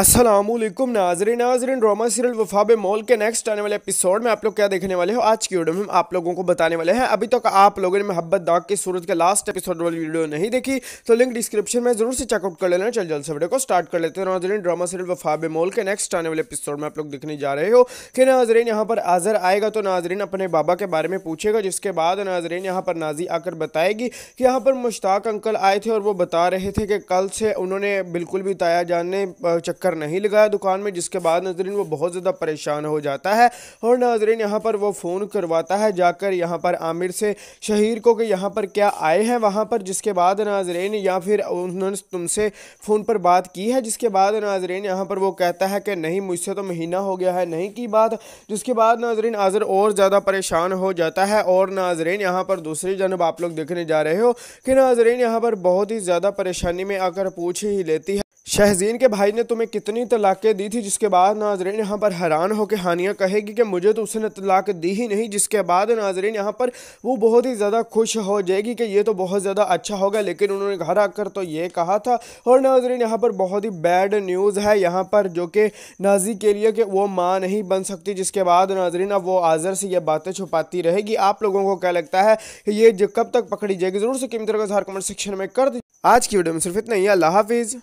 असलम नाजरे नाजरन drama serial वफाब मॉल के नेक्स्ट आने वाले एपिसोड में आप लोग क्या देखने वाले हो आज की वीडियो में आप लोगों को बताने वाले हैं अभी तक तो आप लोगों ने मोहब्बत दाग की सूरत के लास्ट एपिसोड वाली वीडियो नहीं देखी तो लिंक डिस्क्रिप्शन में जरूर से चेकआउट कर लेना चल जल्द से वीडियो को स्टार्ट कर लेते हैं नाजरन ड्रामा सीरियल वफाबे मॉल के नेक्स्ट आने वाले एपिसोड में आप लोग देखने जा रहे हो कि नाजरन यहाँ पर आज़र आएगा तो नाजरन अपने बाबा के बारे में पूछेगा जिसके बाद नाजरन यहाँ पर नाजी आकर बताएगी कि यहाँ पर मुश्ताक अंकल आए थे और वो बता रहे थे कि कल से उन्होंने बिल्कुल भी ताया जाने चक्कर स्टिकर नहीं लगाया दुकान में जिसके बाद नाजरीन वो बहुत ज़्यादा परेशान हो जाता है और नाजरीन यहाँ पर वो फ़ोन करवाता है जाकर यहाँ पर आमिर से शहीर को कि यहाँ पर क्या आए हैं वहाँ पर जिसके बाद नाजरीन या फिर उन्होंने तुमसे फ़ोन पर बात की है जिसके बाद नाजरीन यहाँ पर वो कहता है कि नहीं मुझसे तो महीना हो गया है नहीं की बात जिसके बाद नाजरीन आज़र और ज़्यादा परेशान हो जाता है और नाजरीन यहाँ पर दूसरी जनब आप लोग देखने जा रहे हो कि नाजरीन यहाँ पर बहुत ही ज़्यादा परेशानी में आकर पूछ ही लेती है शहजीन के भाई ने तुम्हें कितनी तलाक़ें दी थी जिसके बाद नाजरीन यहाँ पर हैरान होकर हानिया कहेगी कि मुझे तो उसने तलाक दी ही नहीं जिसके बाद नाजरीन यहाँ पर वो बहुत ही ज़्यादा खुश हो जाएगी कि ये तो बहुत ज़्यादा अच्छा होगा लेकिन उन्होंने घर आकर तो ये कहा था और नाजरीन यहाँ पर बहुत ही बैड न्यूज़ है यहाँ पर जो कि नाजी के लिए कि वो माँ नहीं बन सकती जिसके बाद नाजरीन अब वो आज़र से यह बातें छुपाती रहेगी आप लोगों को क्या लगता है कि ये कब तक पकड़ी जाएगी ज़रूर से किमतर का कमेंट सेक्शन में कर दी आज की वीडियो में सिर्फ इतना ही अल्लाह हाफिज़